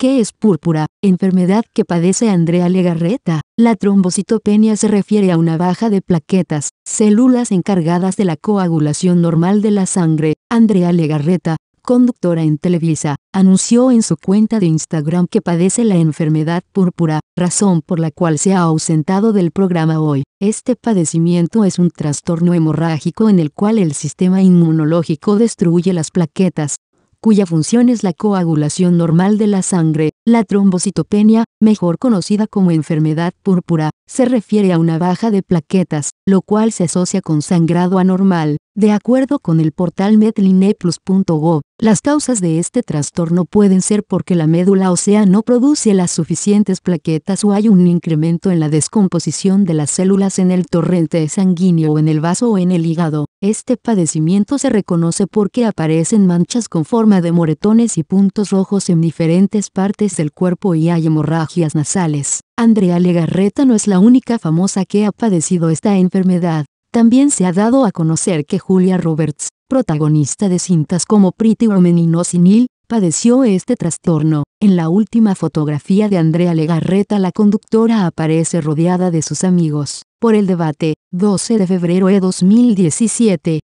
¿Qué es púrpura? Enfermedad que padece Andrea Legarreta. La trombocitopenia se refiere a una baja de plaquetas, células encargadas de la coagulación normal de la sangre. Andrea Legarreta, conductora en Televisa, anunció en su cuenta de Instagram que padece la enfermedad púrpura, razón por la cual se ha ausentado del programa hoy. Este padecimiento es un trastorno hemorrágico en el cual el sistema inmunológico destruye las plaquetas, cuya función es la coagulación normal de la sangre, la trombocitopenia, mejor conocida como enfermedad púrpura, se refiere a una baja de plaquetas, lo cual se asocia con sangrado anormal, de acuerdo con el portal medlineplus.gov, las causas de este trastorno pueden ser porque la médula ósea no produce las suficientes plaquetas o hay un incremento en la descomposición de las células en el torrente sanguíneo o en el vaso o en el hígado. Este padecimiento se reconoce porque aparecen manchas con forma de moretones y puntos rojos en diferentes partes del cuerpo y hay hemorragias nasales. Andrea Legarreta no es la única famosa que ha padecido esta enfermedad. También se ha dado a conocer que Julia Roberts, protagonista de cintas como Pretty Woman y No Sinil, padeció este trastorno. En la última fotografía de Andrea Legarreta la conductora aparece rodeada de sus amigos. Por el debate, 12 de febrero de 2017,